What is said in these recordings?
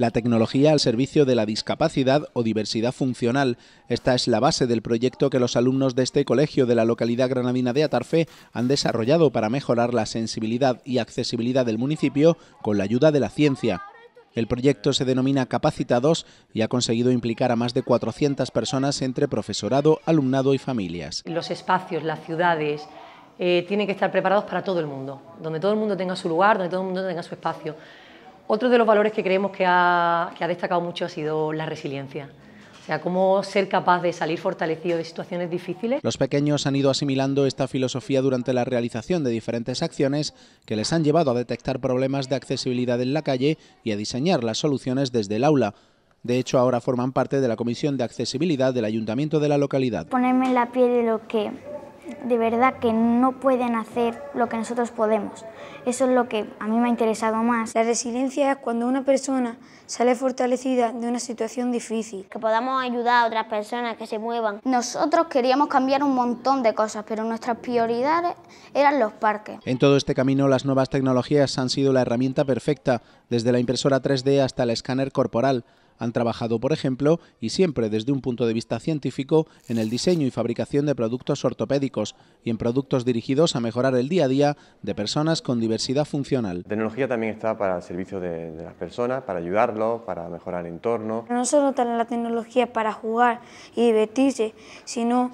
la tecnología al servicio de la discapacidad o diversidad funcional. Esta es la base del proyecto que los alumnos de este colegio de la localidad granadina de Atarfe han desarrollado para mejorar la sensibilidad y accesibilidad del municipio con la ayuda de la ciencia. El proyecto se denomina Capacitados y ha conseguido implicar a más de 400 personas entre profesorado, alumnado y familias. Los espacios, las ciudades, eh, tienen que estar preparados para todo el mundo, donde todo el mundo tenga su lugar, donde todo el mundo tenga su espacio. Otro de los valores que creemos que ha, destacado mucho ha sido la resiliencia. O sea, cómo ser capaz de salir fortalecido de situaciones difíciles. Los pequeños han ido asimilando esta filosofía durante la realización de diferentes acciones que les han llevado a detectar problemas de accesibilidad en la calle y a diseñar las soluciones desde el aula. De hecho, ahora forman parte de la Comisión de Accesibilidad del Ayuntamiento de la localidad. Ponerme en la piel de lo que de verdad que no pueden hacer lo que nosotros podemos. Eso es lo que a mí me ha interesado más. La resiliencia es cuando una persona sale fortalecida de una situación difícil. Que podamos ayudar a otras personas que se muevan. Nosotros queríamos cambiar un montón de cosas, pero nuestras prioridades eran los parques. En todo este camino, las nuevas tecnologías han sido la herramienta perfecta, desde la impresora 3D hasta el escáner corporal han trabajado, por ejemplo, y siempre desde un punto de vista científico, en el diseño y fabricación de productos ortopédicos y en productos dirigidos a mejorar el día a día de personas con diversidad funcional. La tecnología también está para el servicio de, las personas, para ayudarlos, para mejorar el entorno. No solo la tecnología para jugar y divertirse, sino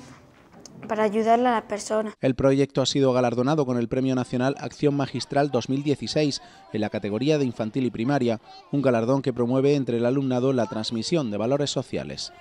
para ayudarle a persona. El proyecto ha sido galardonado con el Premio Nacional Acción Magistral 2016 en la categoría de infantil y primaria, un galardón que promueve entre el alumnado la transmisión de valores sociales.